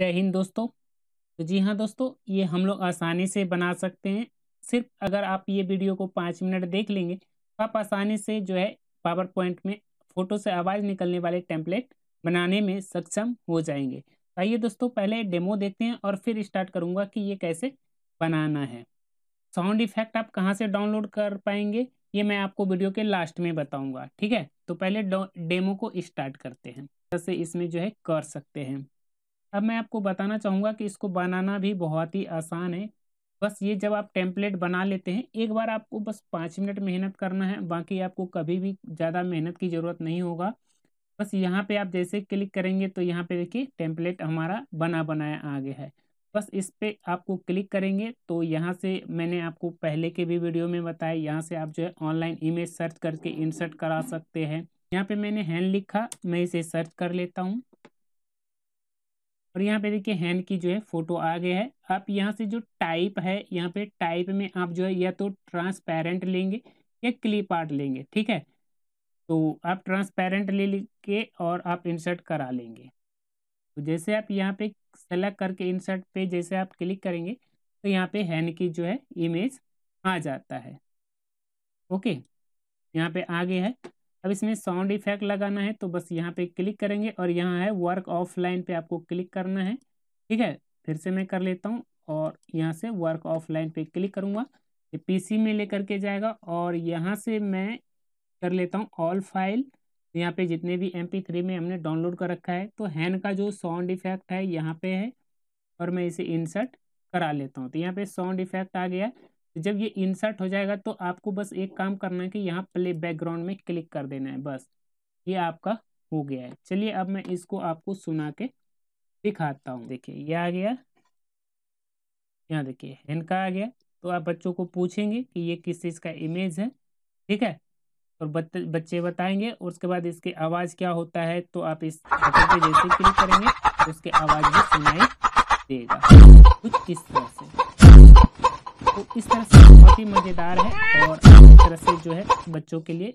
जय हिंद दोस्तों तो जी हाँ दोस्तों ये हम लोग आसानी से बना सकते हैं सिर्फ अगर आप ये वीडियो को पाँच मिनट देख लेंगे तो आप आसानी से जो है पावर पॉइंट में फ़ोटो से आवाज़ निकलने वाले टेम्पलेट बनाने में सक्षम हो जाएंगे तो आइए दोस्तों पहले डेमो देखते हैं और फिर स्टार्ट करूँगा कि ये कैसे बनाना है साउंड इफेक्ट आप कहाँ से डाउनलोड कर पाएंगे ये मैं आपको वीडियो के लास्ट में बताऊँगा ठीक है तो पहले डेमो को स्टार्ट करते हैं जैसे इसमें जो है कर सकते हैं अब मैं आपको बताना चाहूँगा कि इसको बनाना भी बहुत ही आसान है बस ये जब आप टेम्पलेट बना लेते हैं एक बार आपको बस पाँच मिनट मेहनत करना है बाकी आपको कभी भी ज़्यादा मेहनत की ज़रूरत नहीं होगा बस यहाँ पे आप जैसे क्लिक करेंगे तो यहाँ पे देखिए टेम्पलेट हमारा बना बनाया आ गया है बस इस पर आपको क्लिक करेंगे तो यहाँ से मैंने आपको पहले के भी वीडियो में बताया यहाँ से आप जो है ऑनलाइन इमेज सर्च करके इंसर्ट करा सकते हैं यहाँ पे मैंने हैंड लिखा मैं इसे सर्च कर लेता हूँ और यहाँ पे देखिए हैंड की जो है फोटो आ गया है आप यहाँ से जो टाइप है यहाँ पे टाइप में आप जो है या तो ट्रांसपेरेंट लेंगे या क्लिप आर्ट लेंगे ठीक है तो आप ट्रांसपेरेंट ले लेके और आप इंसर्ट करा लेंगे तो जैसे आप यहाँ पे सेलेक्ट करके इंसर्ट पे जैसे आप क्लिक करेंगे तो यहाँ पे हैंड की जो है इमेज आ जाता है ओके यहाँ पे आ गया है अब इसमें साउंड इफेक्ट लगाना है तो बस यहाँ पे क्लिक करेंगे और यहाँ है वर्क ऑफलाइन पे आपको क्लिक करना है ठीक है फिर से मैं कर लेता हूँ और यहाँ से वर्क ऑफलाइन पे क्लिक करूँगा ये पीसी में लेकर के जाएगा और यहाँ से मैं कर लेता हूँ ऑल फाइल यहाँ पे जितने भी एम थ्री में हमने डाउनलोड कर रखा है तो हैन का जो साउंड इफेक्ट है यहाँ पे है और मैं इसे इंसर्ट करा लेता हूँ तो यहाँ पे साउंड इफेक्ट आ गया जब ये इंसर्ट हो जाएगा तो आपको बस एक काम करना है कि यहाँ प्ले बैकग्राउंड में क्लिक कर देना है बस ये आपका हो गया है चलिए अब मैं इसको आपको सुना के दिखाता हूँ देखिए ये आ गया यहाँ देखिए इनका आ गया तो आप बच्चों को पूछेंगे कि ये किस चीज़ का इमेज है ठीक है और बच्चे बताएंगे और उसके बाद इसके आवाज़ क्या होता है तो आप इस बटन पे जैसे क्लिक करेंगे उसके आवाज़ भी सुनाई देगा कुछ इस तरह से तो इस तरह से बहुत ही मज़ेदार है और इस तरह से जो है बच्चों के लिए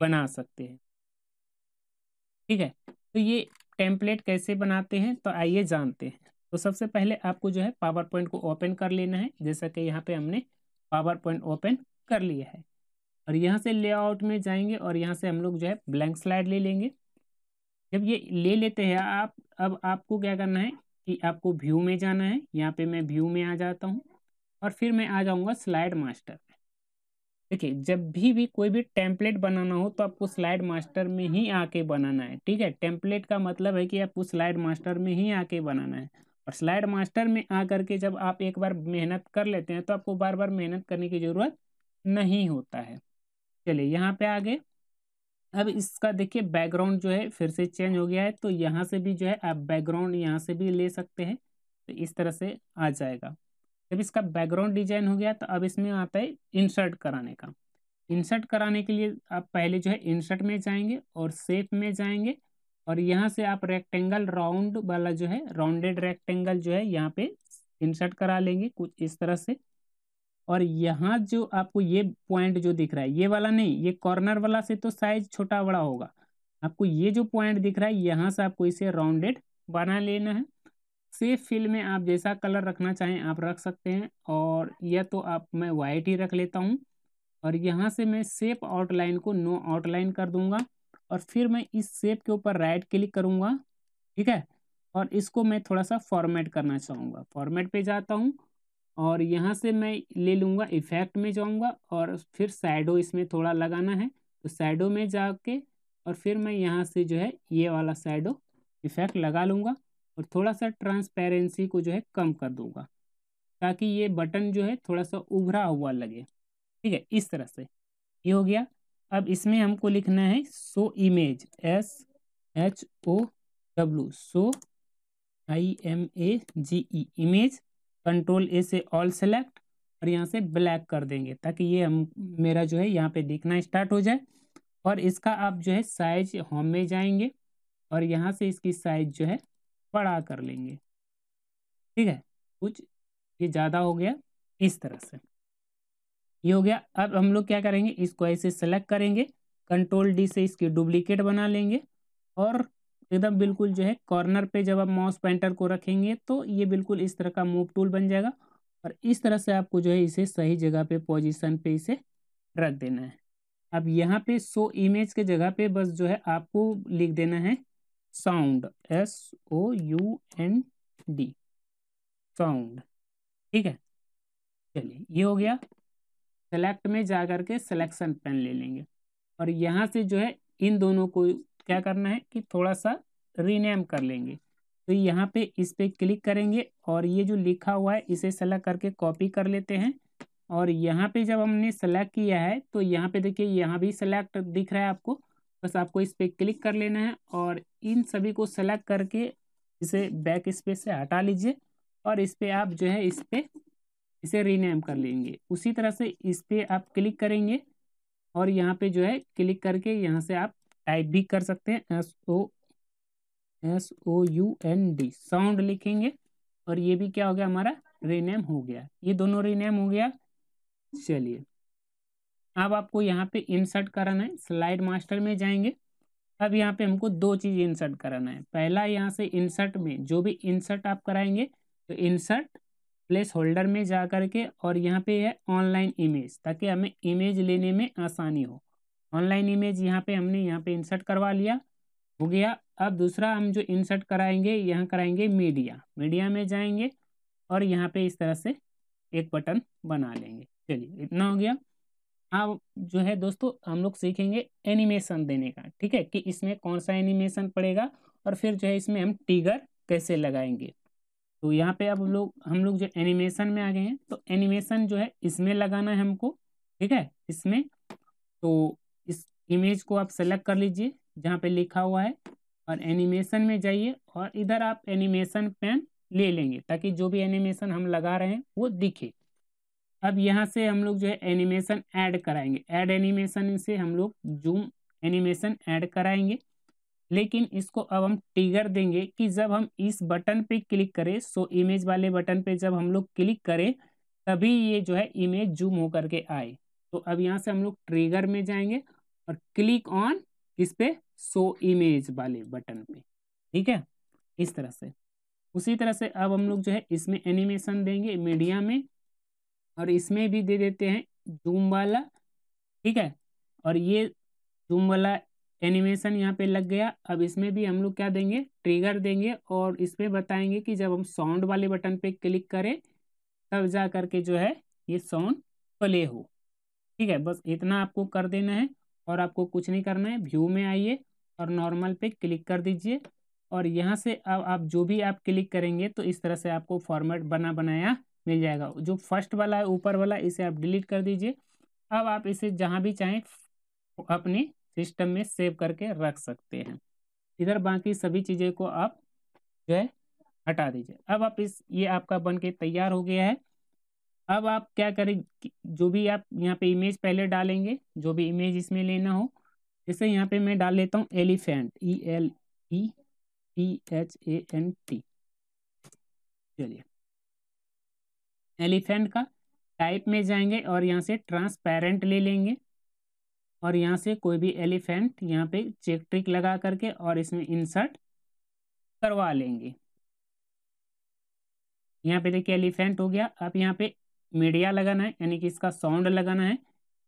बना सकते हैं ठीक है तो ये टेम्पलेट कैसे बनाते हैं तो आइए जानते हैं तो सबसे पहले आपको जो है पावर पॉइंट को ओपन कर लेना है जैसा कि यहाँ पे हमने पावर पॉइंट ओपन कर लिया है और यहाँ से लेआउट में जाएंगे और यहाँ से हम लोग जो है ब्लैंक स्लाइड ले लेंगे जब ये ले लेते हैं आप अब आपको क्या करना है कि आपको व्यू में जाना है यहाँ पे मैं व्यू में आ जाता हूँ और फिर मैं आ जाऊँगा स्लाइड मास्टर देखिए जब भी भी कोई भी टेम्पलेट बनाना हो तो आपको स्लाइड मास्टर में ही आके बनाना है ठीक है टेम्पलेट का मतलब है कि आपको स्लाइड मास्टर में ही आके बनाना है और स्लाइड मास्टर में आ करके जब आप एक बार मेहनत कर लेते हैं तो आपको बार बार मेहनत करने की ज़रूरत नहीं होता है चलिए यहाँ पे आगे अब इसका देखिए बैकग्राउंड जो है फिर से चेंज हो गया है तो यहाँ से भी जो है आप बैकग्राउंड यहाँ से भी ले सकते हैं तो इस तरह से आ जाएगा जब इसका बैकग्राउंड डिजाइन हो गया तो अब इसमें आता है इंसर्ट कराने का इंसर्ट कराने के लिए आप पहले जो है इंसर्ट में जाएंगे और सेफ में जाएंगे और यहाँ से आप रेक्टेंगल राउंड वाला जो है राउंडेड रेक्टेंगल जो है यहाँ पे इंसर्ट करा लेंगे कुछ इस तरह से और यहाँ जो आपको ये पॉइंट जो दिख रहा है ये वाला नहीं ये कॉर्नर वाला से तो साइज छोटा बड़ा होगा आपको ये जो पॉइंट दिख रहा है यहाँ से आपको इसे राउंडेड बना लेना है सेफ फील्ड में आप जैसा कलर रखना चाहें आप रख सकते हैं और यह तो आप मैं वाइट ही रख लेता हूँ और यहाँ से मैं सेप आउटलाइन को नो आउटलाइन कर दूंगा और फिर मैं इस सेप के ऊपर राइट क्लिक करूँगा ठीक है और इसको मैं थोड़ा सा फॉर्मेट करना चाहूँगा फॉर्मेट पे जाता हूँ और यहाँ से मैं ले लूँगा इफेक्ट में जाऊँगा और फिर साइडो इसमें थोड़ा लगाना है तो साइडो में जाके और फिर मैं यहाँ से जो है ये वाला साइडो इफेक्ट लगा लूँगा और थोड़ा सा ट्रांसपेरेंसी को जो है कम कर दूंगा ताकि ये बटन जो है थोड़ा सा उभरा हुआ लगे ठीक है इस तरह से ये हो गया अब इसमें हमको लिखना है so image S H O W so I M A G E image control A से ऑल सेलेक्ट और यहाँ से ब्लैक कर देंगे ताकि ये हम मेरा जो है यहाँ पे दिखना स्टार्ट हो जाए और इसका आप जो है साइज होम में जाएंगे और यहाँ से इसकी साइज जो है बड़ा कर लेंगे ठीक है कुछ ये ज़्यादा हो गया इस तरह से ये हो गया अब हम लोग क्या करेंगे इसको ऐसे सेलेक्ट करेंगे कंट्रोल डी से इसके डुप्लीकेट बना लेंगे और एकदम बिल्कुल जो है कॉर्नर पे जब आप माउस पेंटर को रखेंगे तो ये बिल्कुल इस तरह का मूव टूल बन जाएगा और इस तरह से आपको जो है इसे सही जगह पे पोजीशन पे इसे रख देना है अब यहाँ पे सो इमेज के जगह पे बस जो है आपको लिख देना है sound S O U N D sound ठीक है चलिए ये हो गया सेलेक्ट में जा करके सिलेक्शन पेन ले लेंगे और यहाँ से जो है इन दोनों को क्या करना है कि थोड़ा सा रीनेम कर लेंगे तो यहाँ पे इस पर क्लिक करेंगे और ये जो लिखा हुआ है इसे सेलेक्ट करके कॉपी कर लेते हैं और यहाँ पे जब हमने सेलेक्ट किया है तो यहाँ पे देखिए यहाँ भी सेलेक्ट दिख रहा है आपको बस आपको इस पर क्लिक कर लेना है और इन सभी को सेलेक्ट करके इसे बैक स्पेस से हटा लीजिए और इस पर आप जो है इस पर इसे रीनेम कर लेंगे उसी तरह से इस पर आप क्लिक करेंगे और यहाँ पे जो है क्लिक करके यहाँ से आप टाइप भी कर सकते हैं S O S O U N D sound लिखेंगे और ये भी क्या हो गया हमारा रीनेम हो गया ये दोनों रीनेम हो गया चलिए अब आपको यहाँ पे इंसर्ट कराना है स्लाइड मास्टर में जाएंगे अब यहाँ पे हमको दो चीज़ इंसर्ट कराना है पहला यहाँ से इंसर्ट में जो भी इंसर्ट आप कराएंगे तो इंसर्ट प्लेस होल्डर में जा करके और यहाँ पे है ऑनलाइन इमेज ताकि हमें इमेज लेने में आसानी हो ऑनलाइन इमेज यहाँ पे हमने यहाँ पे इंसर्ट करवा लिया हो गया अब दूसरा हम जो इंसर्ट कराएंगे यहाँ कराएंगे मीडिया मीडिया में जाएंगे और यहाँ पे इस तरह से एक बटन बना लेंगे चलिए इतना हो गया अब जो है दोस्तों हम लोग सीखेंगे एनिमेशन देने का ठीक है कि इसमें कौन सा एनिमेशन पड़ेगा और फिर जो है इसमें हम टीगर कैसे लगाएंगे तो यहाँ पे अब लोग हम लोग जो एनिमेशन में आ गए हैं तो एनिमेशन जो है इसमें लगाना है हमको ठीक है इसमें तो इस इमेज को आप सेलेक्ट कर लीजिए जहाँ पे लिखा हुआ है और एनिमेशन में जाइए और इधर आप एनिमेशन पेन ले लेंगे ताकि जो भी एनिमेशन हम लगा रहे हैं वो दिखे अब यहाँ से हम लोग जो है एनिमेशन ऐड कराएंगे ऐड एनिमेशन से हम लोग जूम एनिमेशन ऐड कराएंगे लेकिन इसको अब हम टिगर देंगे कि जब हम इस बटन पे क्लिक करें सो इमेज वाले बटन पे जब हम लोग क्लिक करें तभी ये जो है इमेज जूम होकर के आए तो अब यहाँ से हम लोग ट्रिगर में जाएंगे और क्लिक ऑन इस पे सो इमेज वाले बटन पे ठीक है इस तरह से उसी तरह से अब हम लोग जो है इसमें एनिमेशन देंगे मीडिया में और इसमें भी दे देते हैं जूम वाला ठीक है और ये जूम वाला एनिमेशन यहाँ पे लग गया अब इसमें भी हम लोग क्या देंगे ट्रिगर देंगे और इसमें बताएंगे कि जब हम साउंड वाले बटन पे क्लिक करें तब जा करके जो है ये साउंड प्ले हो ठीक है बस इतना आपको कर देना है और आपको कुछ नहीं करना है व्यू में आइए और नॉर्मल पे क्लिक कर दीजिए और यहाँ से अब आप जो भी आप क्लिक करेंगे तो इस तरह से आपको फॉर्मेट बना बनाया मिल जाएगा जो फर्स्ट वाला है ऊपर वाला इसे आप डिलीट कर दीजिए अब आप इसे जहाँ भी चाहें अपने सिस्टम में सेव करके रख सकते हैं इधर बाकी सभी चीज़ें को आप जो है हटा दीजिए अब आप इस ये आपका बन के तैयार हो गया है अब आप क्या करें जो भी आप यहाँ पे इमेज पहले डालेंगे जो भी इमेज इसमें लेना हो जैसे यहाँ पे मैं डाल लेता हूँ elephant E L E T H A N T चलिए एलिफेंट का टाइप में जाएंगे और यहाँ से ट्रांसपेरेंट ले लेंगे और यहाँ से कोई भी एलिफेंट यहाँ पे चेक ट्रिक लगा करके और इसमें इंसर्ट करवा लेंगे यहाँ पे देखिए एलिफेंट हो गया अब यहाँ पे मीडिया लगाना है यानी कि इसका साउंड लगाना है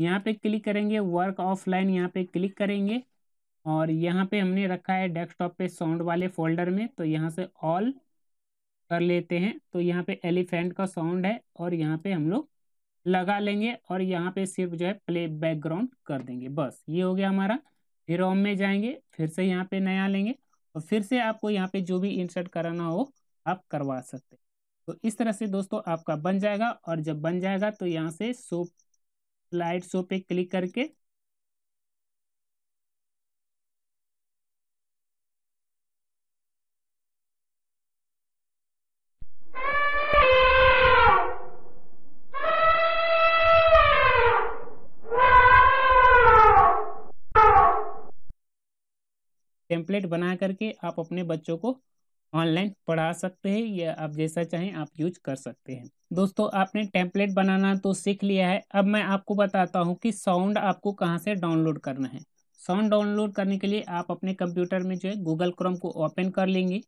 यहाँ पे क्लिक करेंगे वर्क ऑफलाइन यहाँ पे क्लिक करेंगे और यहाँ पे हमने रखा है डेस्कटॉप पे साउंड वाले फोल्डर में तो यहाँ से ऑल कर लेते हैं तो यहाँ पे एलिफेंट का साउंड है और यहाँ पे हम लोग लगा लेंगे और यहाँ पे सिर्फ जो है प्ले बैकग्राउंड कर देंगे बस ये हो गया हमारा फिर रोम में जाएंगे फिर से यहाँ पे नया लेंगे और फिर से आपको यहाँ पे जो भी इंसर्ट कराना हो आप करवा सकते हैं तो इस तरह से दोस्तों आपका बन जाएगा और जब बन जाएगा तो यहाँ से सो लाइट शो पे क्लिक करके टेम्पलेट बना करके आप अपने बच्चों को ऑनलाइन पढ़ा सकते हैं या आप जैसा चाहें आप यूज कर सकते हैं दोस्तों आपने टेम्पलेट बनाना तो सीख लिया है अब मैं आपको बताता हूँ कि साउंड आपको कहाँ से डाउनलोड करना है साउंड डाउनलोड करने के लिए आप अपने कंप्यूटर में जो है गूगल क्रोम को ओपन कर लेंगे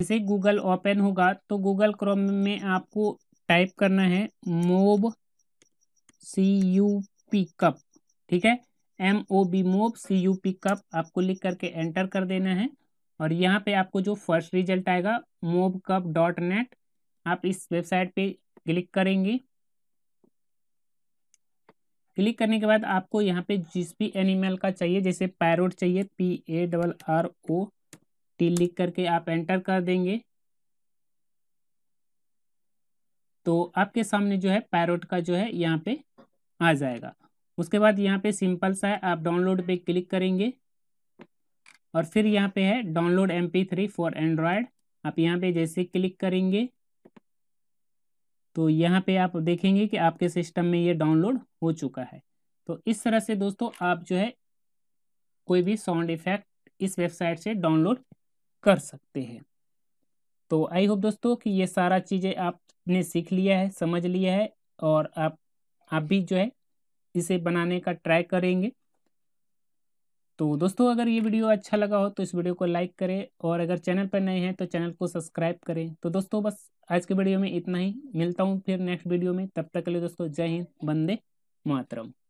जैसे गूगल ओपन होगा तो गूगल क्रोम में आपको टाइप करना है mob C U P cup ठीक है M O B mob C U P cup आपको लिख करके एंटर कर देना है और यहाँ पे आपको जो फर्स्ट रिजल्ट आएगा मोब कप डॉट नेट आप इस वेबसाइट पे क्लिक करेंगे क्लिक करने के बाद आपको यहाँ पे जिस भी एनिमल का चाहिए जैसे पैरोट चाहिए P A double R O T लिख करके आप एंटर कर देंगे तो आपके सामने जो है पैरोट का जो है यहाँ पे आ जाएगा उसके बाद यहाँ पे सिंपल सा है आप डाउनलोड पे क्लिक करेंगे और फिर यहाँ पे है download M P three for Android आप यहाँ पे जैसे क्लिक करेंगे तो यहाँ पे आप देखेंगे कि आपके सिस्टम में ये डाउनलोड हो चुका है तो इस तरह से दोस्तों आप जो है कोई भी साउंड इफेक्ट इस वेबसाइट से डाउनलोड कर सकते हैं तो आई होप दोस्तों कि ये सारा चीज़ें आपने सीख लिया है समझ लिया है और आप आप भी जो है इसे बनाने का ट्राई करेंगे तो दोस्तों अगर ये वीडियो अच्छा लगा हो तो इस वीडियो को लाइक करें और अगर चैनल पर नए हैं तो चैनल को सब्सक्राइब करें तो दोस्तों बस आज के वीडियो में इतना ही मिलता हूँ फिर नेक्स्ट वीडियो में तब तक के लिए दोस्तों जय हिंद बंदे मातरम